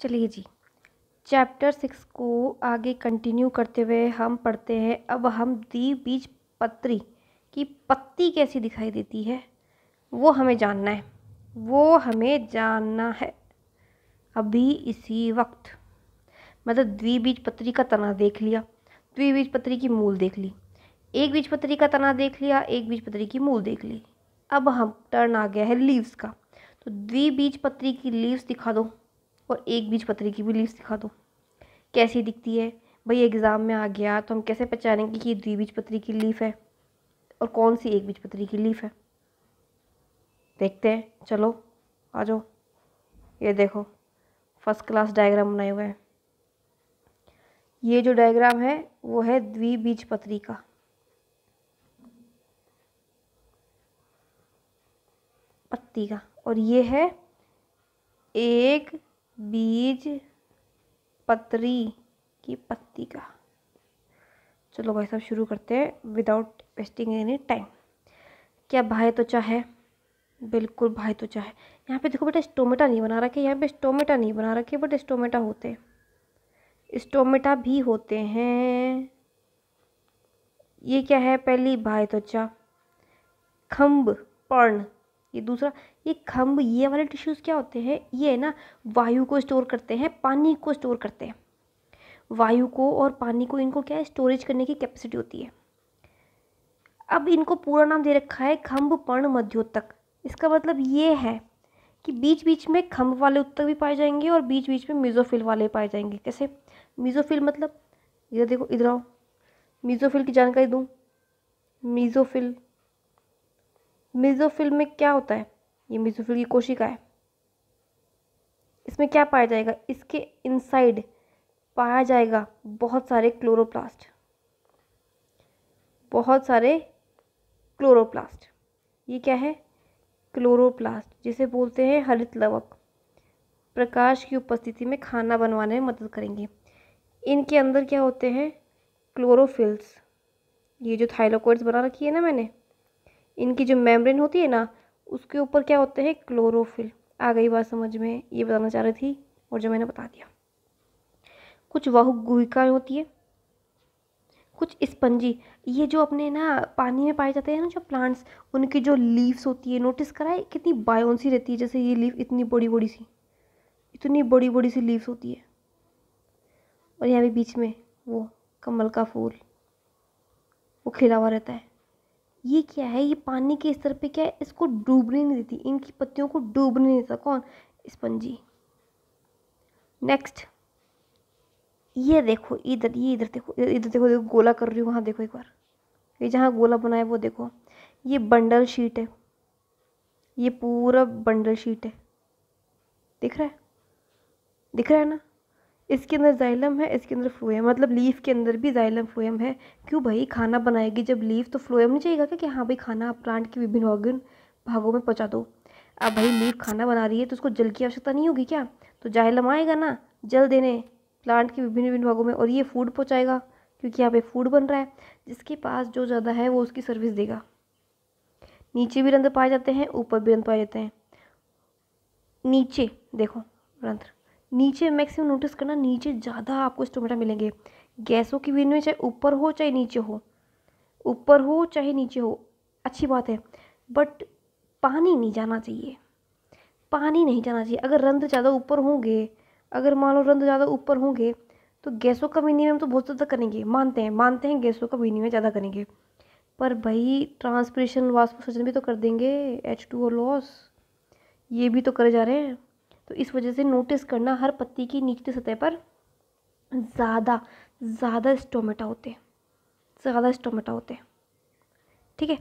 चलिए जी chapter six को आगे कंटिन्यू करते हुए हम पढ़ते हैं अब हम बीज पत्री की पत्ती कैसी दिखाई देती है वो हमें जानना है वो हमें जानना है अभी इसी वक्त मतलब द्विबीज पत्री का तना देख लिया द्विबीज पत्री की मूल देख ली एक बीज पत्री का तना देख लिया एक बीज पत्री की मूल देख ली अब हम टर्न आ गया है लीव्स का तो द्विबीज पत्री की लीव्स दिखा दो और एक बीज पत्री की भी लीव्स दिखा दो कैसी दिखती है भाई एग्ज़ाम में आ गया तो हम कैसे पहचानेंगे कि ये द्विबीज पत्री की लीफ है और कौन सी एक बीज पत्री की लीफ है देखते हैं चलो आ जाओ ये देखो फर्स्ट क्लास डायग्राम बनाए हुए हैं ये जो डायग्राम है वो है द्विबीज पत्री का पत्ती का और ये है एक बीज पत्री की पत्ती का चलो भाई साहब शुरू करते हैं विदाउट वेस्टिंग एनी टाइम क्या भाई तो चाहे बिल्कुल भाई तो चाहे यहाँ पे देखो बेटा स्टोमेटा नहीं बना रखे यहाँ पे स्टोमेटा नहीं बना रखे बट स्टोमेटा होते हैं स्टोमेटा भी होते हैं ये क्या है पहली भाई त्वचा खम्ब पर्ण ये दूसरा ये खम्भ ये वाले टिश्यूज़ क्या होते हैं ये है ना वायु को स्टोर करते हैं पानी को स्टोर करते हैं वायु को और पानी को इनको क्या है स्टोरेज करने की कैपेसिटी होती है अब इनको पूरा नाम दे रखा है खम्भ पर्ण मध्योत्तक इसका मतलब ये है कि बीच बीच में खम्भ वाले उत्तक भी पाए जाएंगे और बीच बीच में मिजोफिल वाले पाए जाएंगे कैसे मिजोफिल मतलब इधर देखो इधर आओ मिजोफिल की जानकारी दूँ मीज़ोफिल मिज़ोफिल में क्या होता है ये मिजोफिल की कोशिका है इसमें क्या पाया जाएगा इसके इनसाइड पाया जाएगा बहुत सारे क्लोरोप्लास्ट बहुत सारे क्लोरोप्लास्ट ये क्या है क्लोरोप्लास्ट जिसे बोलते हैं हरित लवक प्रकाश की उपस्थिति में खाना बनवाने में मदद करेंगे इनके अंदर क्या होते हैं क्लोरोफिल्स ये जो थाइलोकोइड्स बना रखी है ना मैंने इनकी जो मेम्ब्रेन होती है ना उसके ऊपर क्या होते हैं क्लोरोफिल आ गई बात समझ में ये बताना चाह रही थी और जो मैंने बता दिया कुछ वाहु गुहिकाएँ होती है कुछ स्पंजी ये जो अपने ना पानी में पाए जाते हैं ना जो प्लांट्स उनकी जो लीव्स होती है नोटिस करा है कितनी बायोन्सी रहती है जैसे ये लीव इतनी बड़ी बड़ी सी इतनी बड़ी बड़ी सी लीव्स होती है और यहाँ भी बीच में वो कमल का फूल वो खिला हुआ रहता है ये क्या है ये पानी के स्तर पे क्या है इसको डूबने नहीं देती इनकी पत्तियों को डूबने नहीं देता कौन स्पंजी नेक्स्ट ये देखो इधर ये इधर देखो इधर देखो देखो गोला कर रही हूँ वहाँ देखो एक बार ये जहाँ गोला बना है वो देखो ये बंडल शीट है ये पूरा बंडल शीट है दिख रहा है दिख रहा है ना इसके अंदर जाइलम है इसके अंदर फ्लोएम मतलब लीफ के अंदर भी जाइलम फ्लोएम है क्यों भाई खाना बनाएगी जब लीफ तो फ्लोएम नहीं चाहिएगा कि हाँ भाई खाना आप प्लांट के विभिन्न ऑर्गन भागों में पहुँचा दो अब भाई लीफ खाना बना रही है तो उसको जल की आवश्यकता नहीं होगी क्या तो जाइलम आएगा ना जल देने प्लांट के विभिन्न विभिन्न भागों में और ये फूड पहुँचाएगा क्योंकि यहाँ पे फूड बन रहा है जिसके पास जो ज़्यादा है वो उसकी सर्विस देगा नीचे भी रंध्र पाए जाते हैं ऊपर भी रंध्र पाए जाते हैं नीचे देखो रंध्र नीचे मैक्सिमम नोटिस करना नीचे ज़्यादा आपको स्टोमेटा मिलेंगे गैसों की विन में चाहे ऊपर हो चाहे नीचे हो ऊपर हो चाहे नीचे हो अच्छी बात है बट पानी नहीं जाना चाहिए पानी नहीं जाना चाहिए अगर रंध ज़्यादा ऊपर होंगे अगर मान लो रंध ज़्यादा ऊपर होंगे तो गैसों का विनिमय तो बहुत ज़्यादा करेंगे मानते हैं मानते हैं गैसों का विनिमय ज़्यादा करेंगे पर भाई ट्रांसपरेशन वाष्पोसर्जन भी तो कर देंगे एच टू ओ लॉस ये भी तो करे जा रहे हैं तो इस वजह से नोटिस करना हर पत्ती की निचली सतह पर ज़्यादा ज़्यादा स्टोमेटा होते हैं ज़्यादा स्टोमेटा होते हैं ठीक है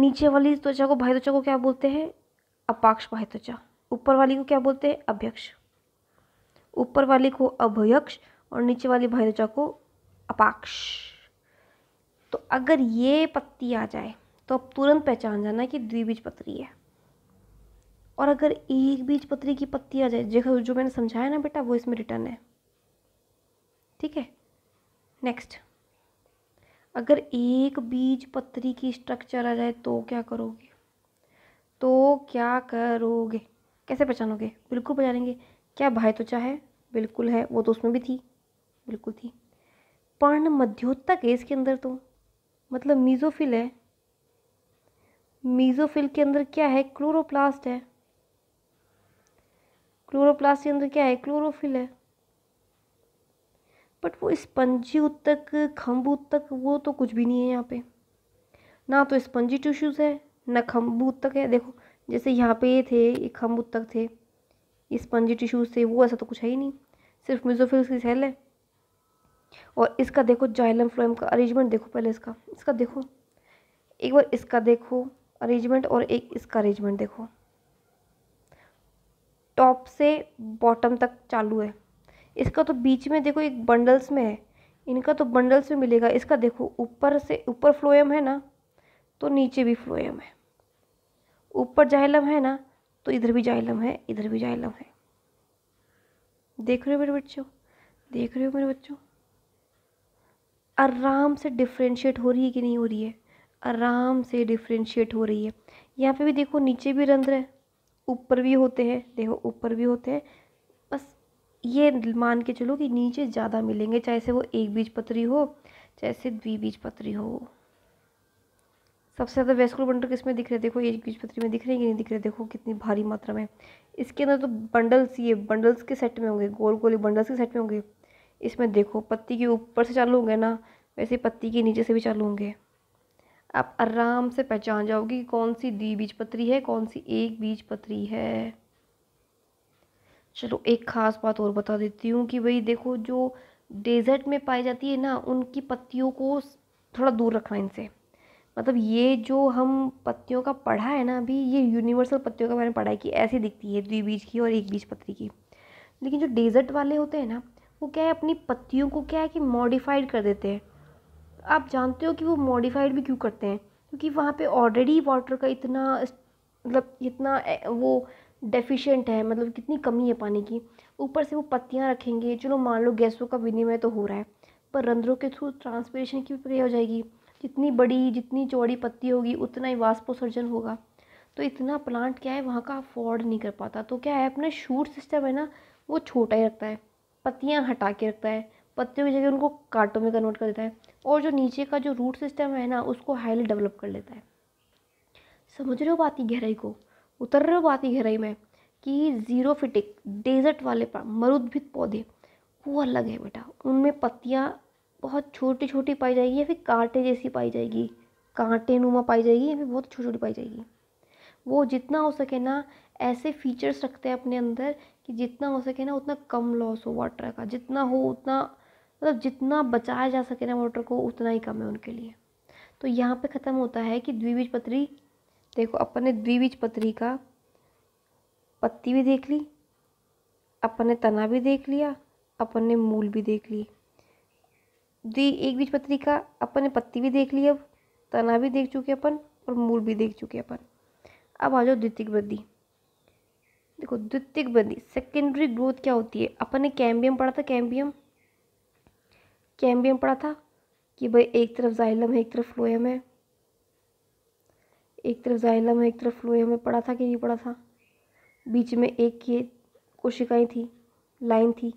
नीचे वाली त्वचा को बाह्य त्वचा को क्या बोलते हैं अपाक्ष बाह्य त्वचा ऊपर वाली को क्या बोलते हैं अभ्यक्ष ऊपर वाली को अभ्यक्ष और नीचे वाली बाह्य त्वचा को अपाक्ष तो अगर ये पत्ती आ जाए तो अब तुरंत पहचान जाना कि द्विबीज पत्री है और अगर एक बीज पत्री की पत्ती आ जाए जगह जो मैंने समझाया ना बेटा वो इसमें रिटर्न है ठीक है नेक्स्ट अगर एक बीज पत्री की स्ट्रक्चर आ जाए तो क्या करोगे तो क्या करोगे कैसे पहचानोगे बिल्कुल पहचानेंगे क्या भाई त्वचा है बिल्कुल है वो तो उसमें भी थी बिल्कुल थी पर्ण मध्योत्तक है इसके अंदर तो मतलब मीजोफिल है मीजोफिल के अंदर क्या है क्लोरोप्लास्ट है क्लोरोप्लास्ट के तो अंदर क्या है क्लोरोफिल है बट वो स्पंजी उत्तक खम्ब उत्तक वो तो कुछ भी नहीं है यहाँ पे ना तो स्पंजी टिश्यूज़ है ना खम्ब उत्तक है देखो जैसे यहाँ पे ये थे ये खम्ब उत्तक थे स्पंजी टिश्यूज़ थे वो ऐसा तो कुछ है ही नहीं सिर्फ म्यूजोफिल्स की सेल है और इसका देखो जाइलम फ्लोएम का अरेंजमेंट देखो पहले इसका इसका देखो एक बार इसका देखो अरेंजमेंट और एक इसका अरेंजमेंट देखो टॉप से बॉटम तक चालू है इसका तो बीच में देखो एक बंडल्स में है इनका तो बंडल्स में मिलेगा इसका देखो ऊपर से ऊपर फ्लोएम है ना तो नीचे भी फ्लोएम है ऊपर जाइलम है ना तो इधर भी जाइलम है इधर भी जाइलम है देख रहे हो मेरे बच्चों देख रहे हो मेरे बच्चों आराम से डिफ्रेंशिएट हो रही है कि नहीं हो रही है आराम से डिफ्रेंशिएट हो रही है यहाँ पे भी देखो नीचे भी रंध्र है ऊपर भी होते हैं देखो ऊपर भी होते हैं बस ये मान के चलो कि नीचे ज़्यादा मिलेंगे चाहे से वो एक बीज पत्री हो चाहे से द्विबीज पत्री हो सबसे ज़्यादा वैस्कुलर बंडल किस में दिख रहे देखो एक बीज पत्री में दिख रहे हैं कि नहीं दिख रहे देखो कितनी भारी मात्रा में इसके अंदर तो बंडल्स ये बंडल्स के सेट में होंगे गोल गोल बंडल्स के सेट में होंगे इसमें देखो पत्ती के ऊपर से चालू होंगे ना वैसे पत्ती के नीचे से भी चालू होंगे आप आराम से पहचान जाओगे कि कौन सी बीज पत्री है कौन सी एक बीजपत्री है चलो एक ख़ास बात और बता देती हूँ कि भाई देखो जो डेजर्ट में पाई जाती है ना उनकी पत्तियों को थोड़ा दूर रखना इनसे मतलब ये जो हम पत्तियों का पढ़ा है ना अभी ये यूनिवर्सल पत्तियों का मैंने पढ़ा है कि ऐसी दिखती है द्विबीज की और एक बीज पत्री की लेकिन जो डेजर्ट वाले होते हैं ना वो क्या है अपनी पत्तियों को क्या है कि मॉडिफाइड कर देते हैं आप जानते हो कि वो मॉडिफाइड भी क्यों करते हैं क्योंकि वहाँ पे ऑलरेडी वाटर का इतना मतलब इतना वो डेफिशिएंट है मतलब कितनी कमी है पानी की ऊपर से वो पत्तियाँ रखेंगे चलो मान लो गैसों का विनिमय तो हो रहा है पर रंध्रों के थ्रू ट्रांसपेरेशन की प्रक्रिया हो जाएगी जितनी बड़ी जितनी चौड़ी पत्ती होगी उतना ही वाष्पोसर्जन होगा तो इतना प्लांट क्या है वहाँ का अफोर्ड नहीं कर पाता तो क्या है अपना शूट सिस्टम है ना वो छोटा ही रखता है पत्तियाँ हटा के रखता है पत्तियों की जगह उनको कांटों में कन्वर्ट कर देता है और जो नीचे का जो रूट सिस्टम है ना उसको हाईली डेवलप कर लेता है समझ रहे हो बात की गहराई को उतर रहे हो बात की गहराई में कि ज़ीरो फिटिक डेजर्ट वाले मरुद्भित पौधे वो अलग है बेटा उनमें पत्तियाँ बहुत छोटी छोटी पाई जाएगी या फिर कांटे जैसी पाई जाएगी कांटे नुमा पाई जाएगी या फिर बहुत छोटी छोटी पाई जाएगी वो जितना हो सके ना ऐसे फीचर्स रखते हैं अपने अंदर कि जितना हो सके ना उतना कम लॉस हो वाटर का जितना हो उतना मतलब जितना बचाया जा सके ना वाटर को उतना ही कम है उनके लिए तो यहाँ पे ख़त्म होता है कि द्विबीज पत्री देखो अपन ने द्विबीज पत्री का पत्ती भी देख ली अपन ने तना भी देख लिया अपन ने मूल भी देख ली द्वि एक बीज पत्री का अपन ने पत्ती भी देख ली अब तना भी देख चुके अपन और मूल भी देख चुके अपन अब आ जाओ द्वितीय वृद्धि देखो द्वितीय वृद्धि सेकेंडरी ग्रोथ क्या होती है अपन ने कैम्बियम पढ़ा था कैम्बियम कैम्बियम एम पढ़ा था कि भाई एक तरफ जाइलम है एक तरफ फ्लोएम है एक तरफ जाइलम है एक तरफ फ्लोएम है पढ़ा था कि नहीं पढ़ा था बीच में एक ये कोशिकाएं थी लाइन थी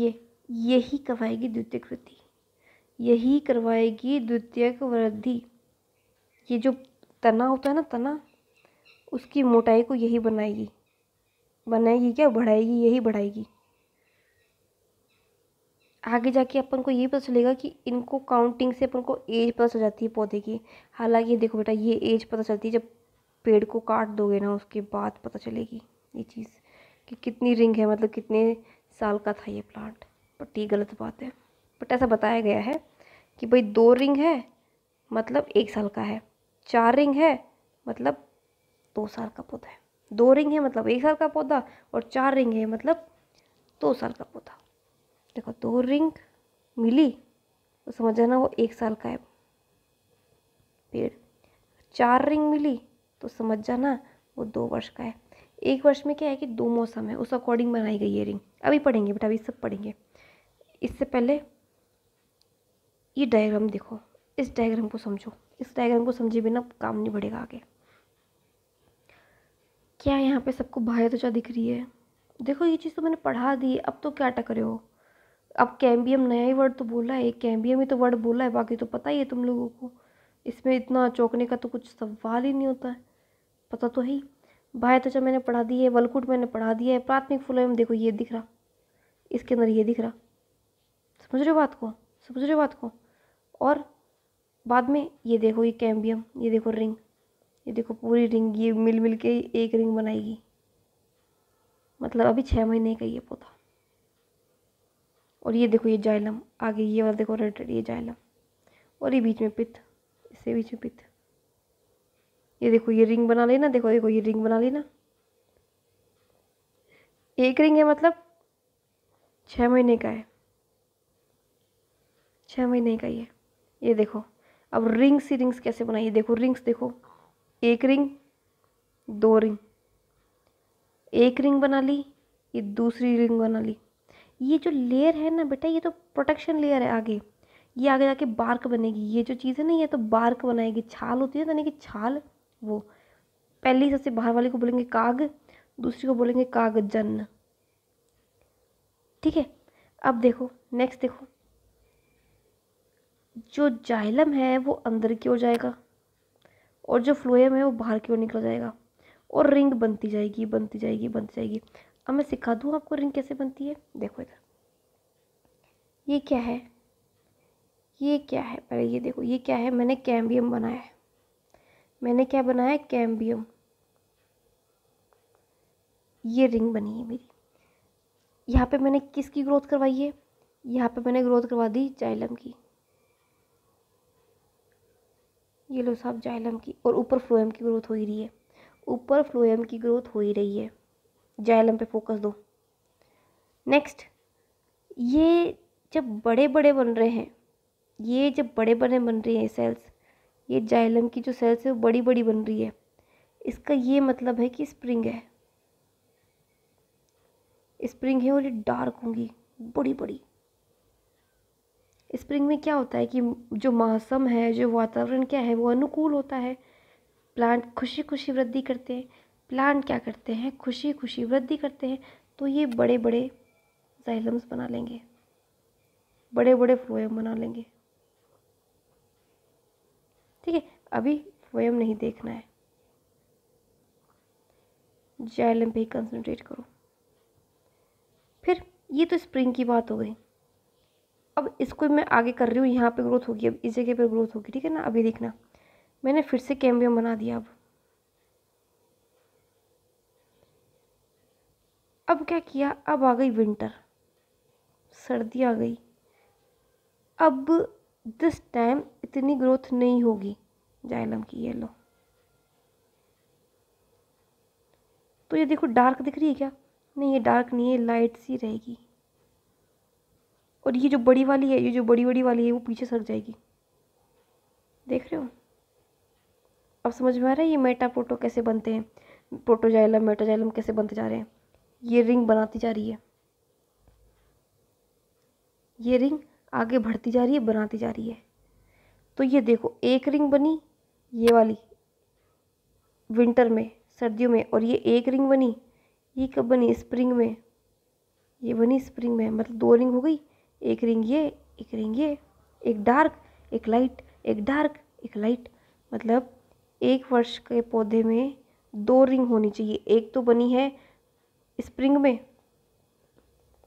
ये यही करवाएगी द्वितीय वृद्धि यही करवाएगी द्वितीयक वृद्धि ये जो तना होता है ना तना उसकी मोटाई को यही बनाएगी बनाएगी क्या बढ़ाएगी यही बढ़ाएगी आगे जाके अपन को ये पता चलेगा कि इनको काउंटिंग से अपन को एज पता चल जाती है पौधे की हालांकि देखो बेटा ये एज पता चलती है जब पेड़ को काट दोगे ना उसके बाद पता चलेगी ये चीज़ कि कितनी रिंग है मतलब कितने साल का था ये प्लांट बट ये गलत बात है बट ऐसा बताया गया है कि भाई दो रिंग है मतलब एक साल का है चार रिंग है मतलब दो साल का पौधा है दो रिंग है मतलब एक साल का पौधा और चार रिंग है मतलब दो साल का पौधा देखो दो रिंग मिली तो समझ जाना वो एक साल का है पेड़ चार रिंग मिली तो समझ जाना वो दो वर्ष का है एक वर्ष में क्या है कि दो मौसम है उस अकॉर्डिंग बनाई गई है रिंग अभी पढ़ेंगे बेटा अभी सब पढ़ेंगे इससे पहले ये डायग्राम देखो इस डायग्राम को समझो इस डायग्राम को समझे बिना काम नहीं बढ़ेगा आगे क्या यहाँ पे सबको बाह्य त्वचा तो दिख रही है देखो ये चीज़ तो मैंने पढ़ा दी अब तो क्या टकरे रहे हो अब कैम्बियम नया ही वर्ड तो बोला है कैम्बियम ही तो वर्ड बोला है बाकी तो पता ही है तुम लोगों को इसमें इतना चौंकने का तो कुछ सवाल ही नहीं होता है पता तो है ही तो चाहे मैंने पढ़ा दी है वलकुट मैंने पढ़ा दिया है प्राथमिक फ्लोएम देखो ये दिख रहा इसके अंदर ये दिख रहा समझ रहे हो बात को समझ रहे हो बात को और बाद में ये देखो ये कैम्बियम ये देखो रिंग ये देखो पूरी रिंग ये मिल मिल के एक रिंग बनाएगी मतलब अभी छः महीने का ये पौधा और ये देखो ये जाइलम आगे ये वाला देखो रेड रेड ये जाइलम और ये बीच में पित इससे बीच में पित्त ये देखो ये रिंग बना लेना देखो देखो ये रिंग बना लेना एक रिंग है मतलब छः महीने का है छः महीने का ये ये देखो अब रिंग्स ही रिंग्स कैसे बनाइए देखो रिंग्स देखो एक रिंग दो रिंग एक रिंग बना ली ये दूसरी रिंग बना ली ये जो लेयर है ना बेटा ये तो प्रोटेक्शन लेयर है आगे ये आगे जाके बार्क बनेगी ये जो चीज़ है ना ये तो बार्क बनाएगी छाल होती है यानी कि छाल वो पहली सबसे बाहर वाली को बोलेंगे काग दूसरी को बोलेंगे कागजन ठीक है अब देखो नेक्स्ट देखो जो जाइलम है वो अंदर की ओर जाएगा और जो फ्लोएम है वो बाहर की ओर निकल जाएगा और रिंग बनती जाएगी बनती जाएगी बनती जाएगी अब मैं सिखा दूँ आपको रिंग कैसे बनती है देखो इधर ये क्या है ये क्या है पहले ये देखो ये क्या है मैंने कैम्बियम बनाया है मैंने क्या बनाया है कैम्बियम ये रिंग बनी है मेरी यहाँ पे मैंने किसकी ग्रोथ करवाई है यहाँ पे मैंने ग्रोथ करवा दी जाइलम की ये लो साहब जाइलम की और ऊपर फ्लोएम की ग्रोथ हो ही रही है ऊपर फ्लोएम की ग्रोथ हो ही रही है जाइलम पे फोकस दो नेक्स्ट ये जब बड़े बड़े बन रहे हैं ये जब बड़े बड़े बन रहे हैं सेल्स ये जाइलम की जो सेल्स है वो बड़ी बड़ी बन रही है इसका ये मतलब है कि स्प्रिंग है स्प्रिंग है और ये डार्क होंगी बड़ी बड़ी स्प्रिंग में क्या होता है कि जो मौसम है जो वातावरण क्या है वो अनुकूल होता है प्लांट खुशी खुशी वृद्धि करते हैं प्लांट क्या करते हैं खुशी खुशी वृद्धि करते हैं तो ये बड़े बड़े जाइलम्स बना लेंगे बड़े बड़े फ्लोएम बना लेंगे ठीक है अभी फ्लोएम नहीं देखना है जाइलम पे ही कंसनट्रेट करो फिर ये तो स्प्रिंग की बात हो गई अब इसको मैं आगे कर रही हूँ यहाँ पे ग्रोथ होगी अब इस जगह पे ग्रोथ होगी ठीक है ना अभी देखना मैंने फिर से कैम्बियम बना दिया अब अब क्या किया अब आ गई विंटर सर्दी आ गई अब दिस टाइम इतनी ग्रोथ नहीं होगी जाइलम की येलो तो ये देखो डार्क दिख रही है क्या नहीं ये डार्क नहीं है लाइट सी रहेगी और ये जो बड़ी वाली है ये जो बड़ी बड़ी वाली है वो पीछे सड़ जाएगी देख रहे हो अब समझ में आ रहा है ये मेटा प्रोटो कैसे बनते हैं प्रोटोजाइलम मेटाजाइलम कैसे बनते जा रहे हैं ये रिंग बनाती जा रही है ये रिंग आगे बढ़ती जा रही है बनाती जा रही है तो ये देखो एक रिंग बनी ये वाली विंटर में सर्दियों में और ये एक रिंग बनी ये कब बनी स्प्रिंग में ये बनी स्प्रिंग में मतलब दो रिंग हो गई एक रिंग ये एक रिंग ये एक डार्क एक लाइट एक डार्क एक लाइट मतलब एक वर्ष के पौधे में दो रिंग होनी चाहिए एक तो बनी है स्प्रिंग में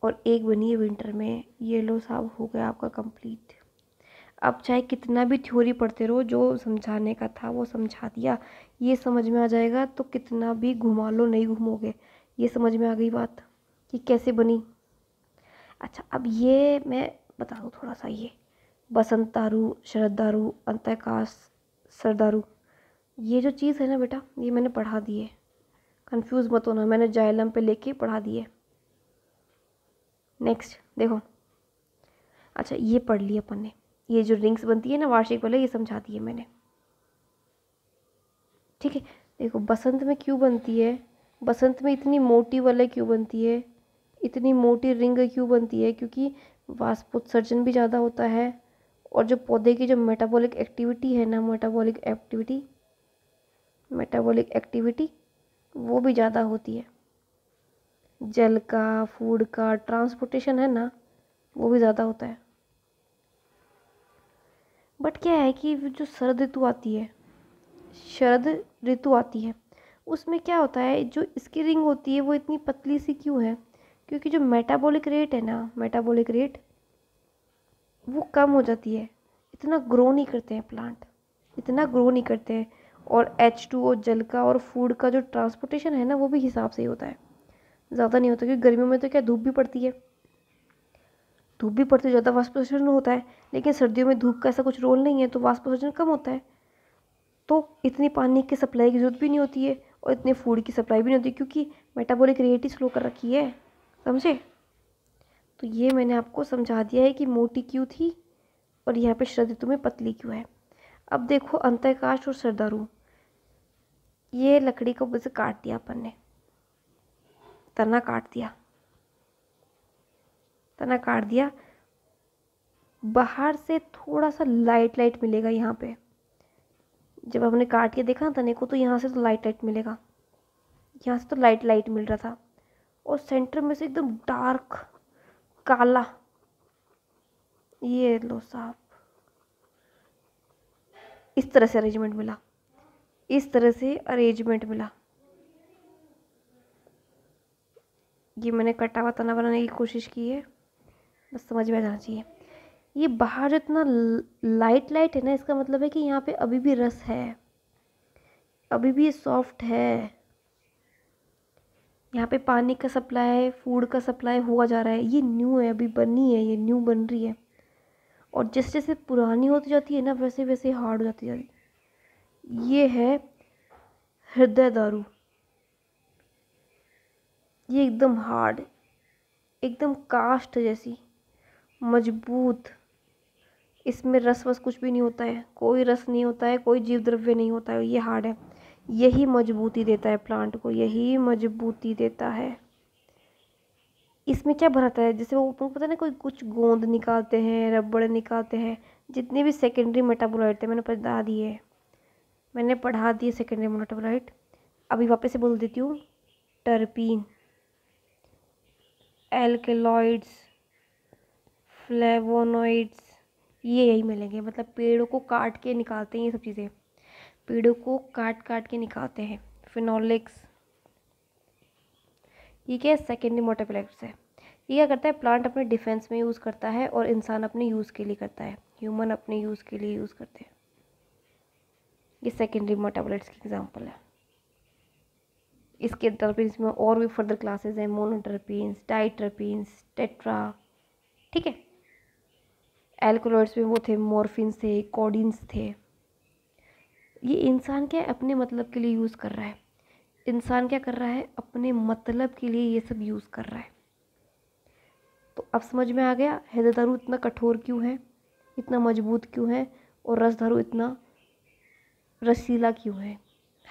और एक बनी है विंटर में ये लो साहब हो गया आपका कंप्लीट अब चाहे कितना भी थ्योरी पढ़ते रहो जो समझाने का था वो समझा दिया ये समझ में आ जाएगा तो कितना भी घुमा लो नहीं घूमोगे ये समझ में आ गई बात कि कैसे बनी अच्छा अब ये मैं बता दूँ थोड़ा सा ये बसंत दारू शरद दारू अंतकाश सरदारू ये जो चीज़ है ना बेटा ये मैंने पढ़ा दी है कंफ्यूज मत होना मैंने जाइलम पे लेके पढ़ा दिए नेक्स्ट देखो अच्छा ये पढ़ लिया अपन ने ये जो रिंग्स बनती है ना वार्षिक वाले ये समझा दिए मैंने ठीक है देखो बसंत में क्यों बनती है बसंत में इतनी मोटी वाले क्यों बनती है इतनी मोटी रिंग क्यों बनती है क्योंकि वाष्पोत्सर्जन भी ज़्यादा होता है और जो पौधे की जो मेटाबॉलिक एक्टिविटी है ना मेटाबॉलिक एक्टिविटी मेटाबॉलिक एक्टिविटी वो भी ज़्यादा होती है जल का फूड का ट्रांसपोर्टेशन है ना वो भी ज़्यादा होता है बट क्या है कि जो शरद ऋतु आती है शरद ऋतु आती है उसमें क्या होता है जो इसकी रिंग होती है वो इतनी पतली सी क्यों है क्योंकि जो मेटाबॉलिक रेट है ना मेटाबॉलिक रेट वो कम हो जाती है इतना ग्रो नहीं करते हैं प्लांट इतना ग्रो नहीं करते हैं और एच टू ओ जल का और फूड का जो ट्रांसपोर्टेशन है ना वो भी हिसाब से ही होता है ज़्यादा नहीं होता क्योंकि गर्मियों में तो क्या धूप भी पड़ती है धूप भी पड़ती है ज़्यादा वाष्पोषण तो होता है लेकिन सर्दियों में धूप का ऐसा कुछ रोल नहीं है तो वाष्पोषण कम होता है तो इतनी पानी की सप्लाई की ज़रूरत भी नहीं होती है और इतने फूड की सप्लाई भी नहीं होती क्योंकि मेटाबॉलिक रेट ही स्लो कर रखी है समझे तो ये मैंने आपको समझा दिया है कि मोटी क्यों थी और यहाँ पे शरद ऋतु में पतली क्यों है अब देखो अंतकाश और सरदारू ये लकड़ी को मुझे काट दिया अपन ने तना काट दिया तना काट दिया बाहर से थोड़ा सा लाइट लाइट मिलेगा यहाँ पे जब हमने काट के देखा तने को तो यहाँ से तो लाइट लाइट मिलेगा यहाँ से तो लाइट लाइट मिल रहा था और सेंटर में से एकदम डार्क काला ये लो साहब इस तरह से अरेंजमेंट मिला इस तरह से अरेंजमेंट मिला ये मैंने कटा हुआ तना बनाने की कोशिश की है बस समझ में आ जाना चाहिए ये बाहर जो इतना लाइट लाइट है ना इसका मतलब है कि यहाँ पे अभी भी रस है अभी भी सॉफ्ट है यहाँ पे पानी का सप्लाई फूड का सप्लाई हुआ जा रहा है ये न्यू है अभी बनी है ये न्यू बन रही है और जैसे जैसे पुरानी होती जाती है ना वैसे वैसे हार्ड हो जाती जाती है ये है हृदय दारू ये एकदम हार्ड एकदम कास्ट जैसी मजबूत इसमें रस वस कुछ भी नहीं होता है कोई रस नहीं होता है कोई जीव द्रव्य नहीं होता है ये हार्ड है यही मजबूती देता है प्लांट को यही मजबूती देता है इसमें क्या भराता है जैसे वो पता ना कोई कुछ गोंद निकालते हैं रबड़ निकालते हैं जितने भी सेकेंडरी मेटाबोलाइट थे मैंने बता दिए है मैंने पढ़ा दिया सेकेंडरी मोनोटोबलाइट अभी वापस से बोल देती हूँ टर्पीन एल्केलॉइड्स फ्लेवोनोइड्स ये यही मिलेंगे मतलब पेड़ों को काट के निकालते हैं ये सब चीज़ें पेड़ों को काट काट के निकालते हैं फिनोलिक्स ये क्या है सेकेंडरी मोटोप्लेक्ट्स है ये क्या करता है प्लांट अपने डिफेंस में यूज़ करता है और इंसान अपने यूज़ के लिए करता है ह्यूमन अपने यूज़ के लिए यूज़ करते हैं ये सेकेंडरी मोटाबलेट्स की एग्जांपल है इसके टर्पीन्स में और भी फर्दर क्लासेस हैं मोनोटर्पीन्स डाइटर्पीन्स टेट्रा ठीक है एल्कोलोइड्स में वो थे मॉर्फिन थे कोडिनस थे ये इंसान क्या है अपने मतलब के लिए यूज़ कर रहा है इंसान क्या कर रहा है अपने मतलब के लिए ये सब यूज़ कर रहा है तो अब समझ में आ गया हृदय दारू इतना कठोर क्यों है इतना मजबूत क्यों है और रस दारू इतना रसीला क्यों है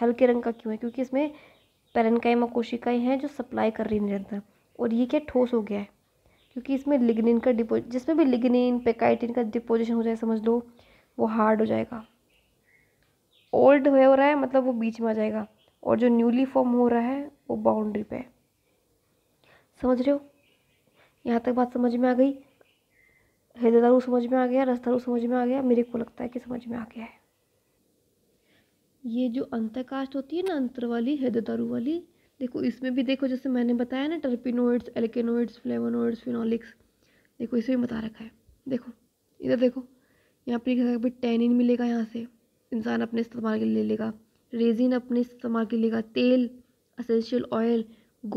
हल्के रंग का क्यों है क्योंकि इसमें पेरनकाइम और कोशिकाएँ हैं जो सप्लाई कर रही निरंतर और ये क्या ठोस हो गया है क्योंकि इसमें लिग्निन का डिपो जिसमें भी लिग्निन पेकाइटिन का डिपोजिशन हो जाए समझ लो वो हार्ड हो जाएगा ओल्ड हो रहा है मतलब वो बीच में आ जाएगा और जो न्यूली फॉर्म हो रहा है वो बाउंड्री पे समझ रहे हो यहाँ तक बात समझ में आ गई हृदय दारू समझ में आ गया रस दारू समझ में आ गया मेरे को लगता है कि समझ में आ गया है ये जो अंतरकाष्ठ होती है ना अंतर वाली हैदतारू वाली देखो इसमें भी देखो जैसे मैंने बताया ना टर्पिनोइड्स एल्केनोइड्स फ्लेवोनोइड्स फिनोलिक्स देखो भी बता रखा है देखो इधर देखो यहाँ पर लिखा टेनिन मिलेगा यहाँ से इंसान अपने इस्तेमाल के लिए लेगा रेजिन अपने इस्तेमाल के लिएगा लेगा तेल असेंशियल ऑयल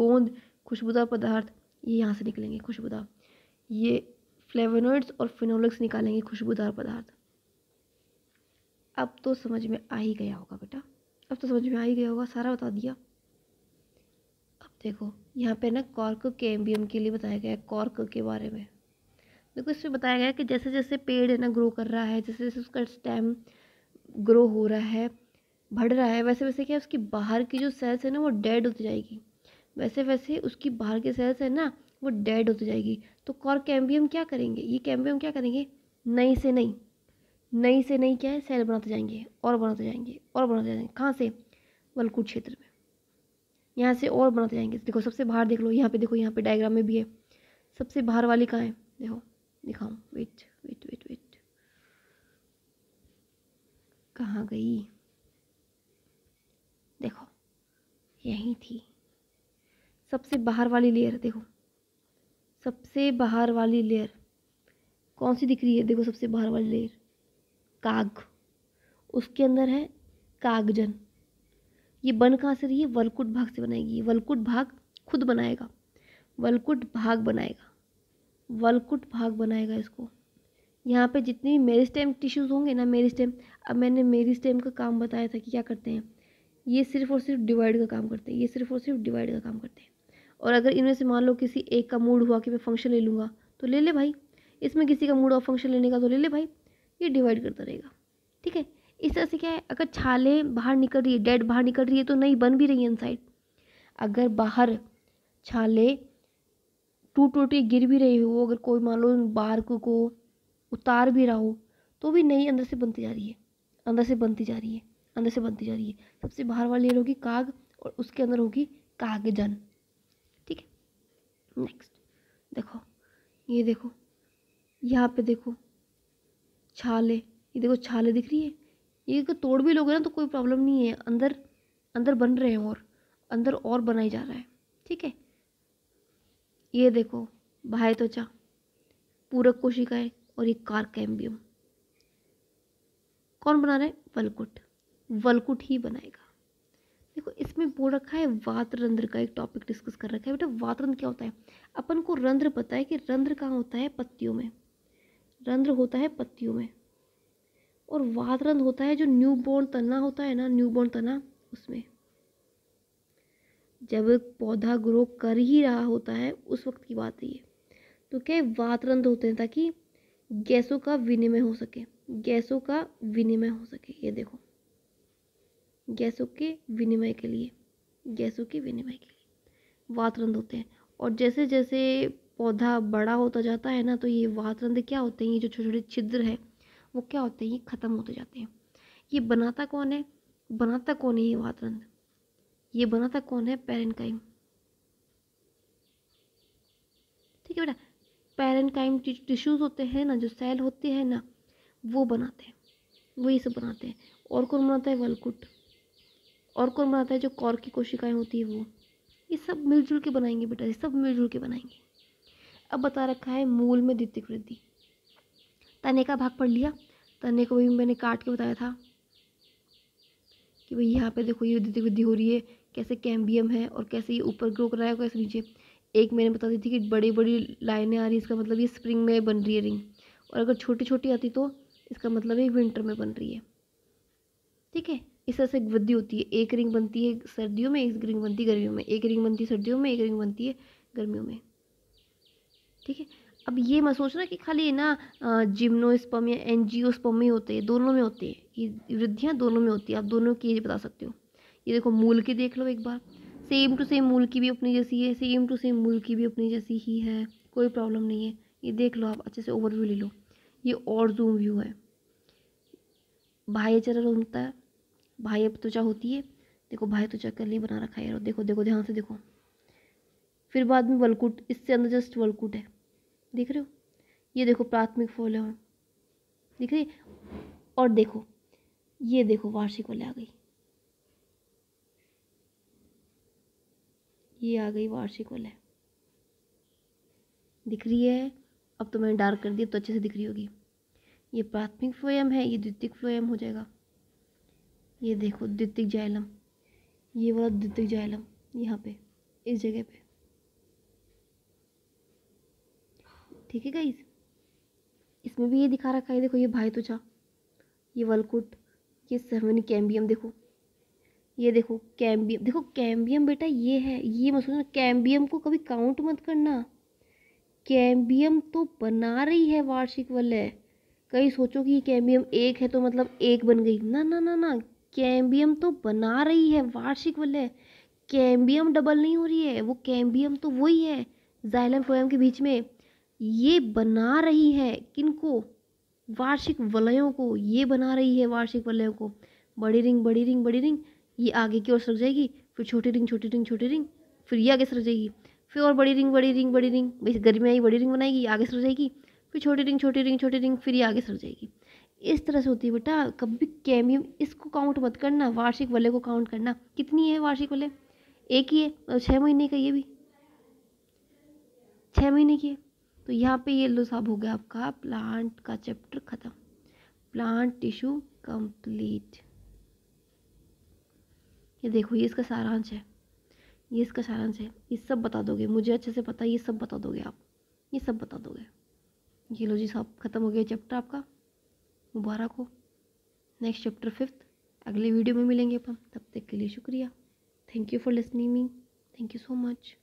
गोंद खुशबूदार पदार्थ ये यहाँ से निकलेंगे खुशबूदार ये फ्लेवोनोइड्स और फिनोलिक्स निकालेंगे खुशबुदार पदार्थ अब तो समझ में आ ही गया होगा बेटा अब तो समझ में आ ही गया होगा सारा बता दिया अब देखो यहाँ पे ना कॉर्क कैम्बियम के लिए बताया गया है कॉर्क के बारे में देखो इसमें बताया गया है कि जैसे जैसे पेड़ है ना ग्रो कर रहा है जैसे जैसे उसका स्टेम ग्रो हो रहा है बढ़ रहा है वैसे वैसे क्या उसकी बाहर की जो सेल्स है ना वो डेड होती जाएगी वैसे वैसे उसकी बाहर की सेल्स है ना वो डेड होती जाएगी तो कॉर्क कैम्बियम क्या करेंगे ये कैम्बियम क्या करेंगे नई से नई नई से नई क्या है सेल बनाते जाएंगे और बनाते जाएंगे और बनाते जाएंगे कहाँ से वलकूट क्षेत्र में यहाँ से और बनाते जाएंगे देखो सबसे बाहर देख लो यहाँ पे देखो यहाँ पे डायग्राम में भी है सबसे बाहर वाली कहाँ है देखो दिखाऊँ वेट वेट वेट वेट कहाँ गई देखो यहीं थी सबसे बाहर वाली लेयर देखो सबसे बाहर वाली लेयर कौन सी दिख रही है देखो सबसे बाहर वाली लेयर काग उसके अंदर है कागजन ये बन कहाँ से रही है वलकुट भाग से बनाएगी ये वलकुट भाग खुद बनाएगा वलकुट भाग बनाएगा वलकुट भाग बनाएगा इसको यहाँ पे जितनी भी मेरी स्टेम टिश्यूज़ होंगे ना मेरी स्टेम अब मैंने मेरी स्टेम का काम बताया था कि क्या करते हैं ये सिर्फ और सिर्फ डिवाइड का काम करते हैं ये सिर्फ और सिर्फ डिवाइड का काम करते हैं और अगर इनमें से मान लो किसी एक का मूड हुआ कि मैं फंक्शन ले लूँगा तो ले ले भाई इसमें किसी का मूड और फंक्शन लेने का तो ले ले भाई ये डिवाइड करता रहेगा ठीक है इस तरह से क्या है अगर छालें बाहर निकल रही है डेड बाहर निकल रही है तो नहीं बन भी रही है इनसाइड अगर बाहर छाले टूट टूट के गिर भी रही हो अगर कोई मान लो बार्क को, उतार भी रहा हो तो भी नई अंदर से बनती जा रही है अंदर से बनती जा रही है अंदर से बनती जा रही है सबसे बाहर वाली होगी काग और उसके अंदर होगी कागजन ठीक है नेक्स्ट देखो ये देखो यहाँ पे देखो छाले ये देखो छाले दिख रही है ये अगर तोड़ भी लोगे ना तो कोई प्रॉब्लम नहीं है अंदर अंदर बन रहे हैं और अंदर और बनाई जा रहा है ठीक है ये देखो भाई त्वचा पूरक कोशिकाएं और ये कारकैम्बियम कौन बना रहा है वलकुट वलकुट ही बनाएगा देखो इसमें बोल रखा है रंध्र का एक टॉपिक डिस्कस कर रखा है बेटा रंध्र क्या होता है अपन को रंध्र पता है कि रंध्र कहाँ होता है पत्तियों में रंध्र होता है पत्तियों में और वात रंध्र होता है जो न्यू बॉर्न तना होता है ना न्यू बॉर्न तना उसमें जब पौधा ग्रो कर ही रहा होता है उस वक्त की बात है ये तो क्या वात रंध्र होते हैं ताकि गैसों का विनिमय हो सके गैसों का विनिमय हो सके ये देखो गैसों के विनिमय के लिए गैसों के विनिमय के लिए वातरंध होते हैं और जैसे जैसे पौधा बड़ा होता जाता है ना तो ये वातरंध्र क्या होते हैं ये जो छोटे छोटे छिद्र हैं वो क्या होते हैं ये ख़त्म होते जाते हैं ये बनाता कौन है बनाता कौन है ये वातरंध्र ये बनाता कौन है काइम ठीक है बेटा काइम टिश्यूज़ होते हैं ना जो सेल होते हैं ना वो बनाते हैं वो ये सब बनाते हैं और कौन बनाता है वलकुट और कौन बनाता है जो कौर की कोशिकाएं होती है वो ये सब मिलजुल के बनाएंगे बेटा ये सब मिलजुल के बनाएंगे अब बता रखा है मूल में द्वितीय वृद्धि तने का भाग पढ़ लिया तने को भी मैंने काट के बताया था कि भाई यहाँ पे देखो ये द्वितीय वृद्धि हो रही है कैसे कैम्बियम है और कैसे ये ऊपर ग्रो कर रहा है और कैसे नीचे एक मैंने बता दी थी कि बड़ी बड़ी लाइनें आ रही है इसका मतलब ये स्प्रिंग में बन रही है रिंग और अगर छोटी छोटी आती तो इसका मतलब ये विंटर में बन रही है ठीक है इस तरह से वृद्धि होती है एक रिंग बनती है सर्दियों में एक रिंग बनती है गर्मियों में एक रिंग बनती है सर्दियों में एक रिंग बनती है गर्मियों में ठीक है अब ये मत सोचना कि खाली ना जिम्नोस्पर्म या स्पम ही होते हैं दोनों में होते हैं ये वृद्धियाँ दोनों में होती है आप दोनों की ये बता सकते हो ये देखो मूल की देख लो एक बार सेम टू सेम मूल की भी अपनी जैसी है सेम टू सेम मूल की भी अपनी जैसी ही है कोई प्रॉब्लम नहीं है ये देख लो आप अच्छे से ओवरव्यू ले लो ये और जूम व्यू है बाह्य चरण होता है बाह्य त्वचा होती है देखो बाह्य त्वचा के लिए बना रखा है और देखो देखो ध्यान से देखो फिर बाद में वलकुट इससे अंदर जस्ट वलकुट है देख रहे हो ये देखो प्राथमिक है दिख रही और देखो ये देखो वार्षिक वाले आ गई ये आ गई वार्षिक वाले दिख रही है अब तो मैंने डार्क कर दिया तो अच्छे से दिख रही होगी ये प्राथमिक फ्लोएम है ये द्वितीय फ्लोएम हो जाएगा ये देखो द्वितीय जायलम ये वाला द्वितीय जायलम यहाँ पे इस जगह पे ठीक है गाइज इसमें भी ये दिखा रखा है देखो ये भाई तुझा ये वलकुट ये सेवन कैम्बियम देखो ये देखो कैम्बियम देखो कैम्बियम बेटा ये है ये मत सोचना कैम्बियम को कभी काउंट मत करना कैम्बियम तो बना रही है वार्षिक वलय कई सोचो कि कैम्बियम एक है तो मतलब एक बन गई ना ना ना ना कैम्बियम तो बना रही है वार्षिक वलय कैम्बियम डबल नहीं हो रही है वो कैम्बियम तो वही है जाइलम फ्लोएम के बीच में ये बना रही है किनको वार्षिक वलयों को ये बना रही है वार्षिक वलयों को बड़ी रिंग बड़ी रिंग बड़ी रिंग ये आगे की ओर सक जाएगी फिर छोटी रिंग छोटी रिंग छोटी रिंग फिर ये आगे सर जाएगी फिर और बड़ी रिंग बड़ी रिंग बड़ी रिंग वैसे गर्मी आई बड़ी रिंग बनाएगी आगे सर जाएगी फिर छोटी रिंग छोटी रिंग छोटी रिंग फिर ये आगे सर जाएगी इस तरह से होती है बेटा कभी कैमियम इसको काउंट मत करना वार्षिक वलय को काउंट करना कितनी है वार्षिक वलय एक ही है मतलब छः महीने का ये भी छः महीने की है तो यहाँ पे ये लो साहब हो गया आपका प्लांट का चैप्टर ख़त्म प्लांट टिश्यू कंप्लीट ये देखो ये इसका सारांश है ये इसका सारांश है ये सब बता दोगे मुझे अच्छे से पता ये सब बता दोगे आप ये सब बता दोगे ये लो जी साहब ख़त्म हो गया चैप्टर आपका मुबारक हो नेक्स्ट चैप्टर फिफ्थ अगले वीडियो में मिलेंगे अपन तब तक के लिए शुक्रिया thank you for listening me thank you so much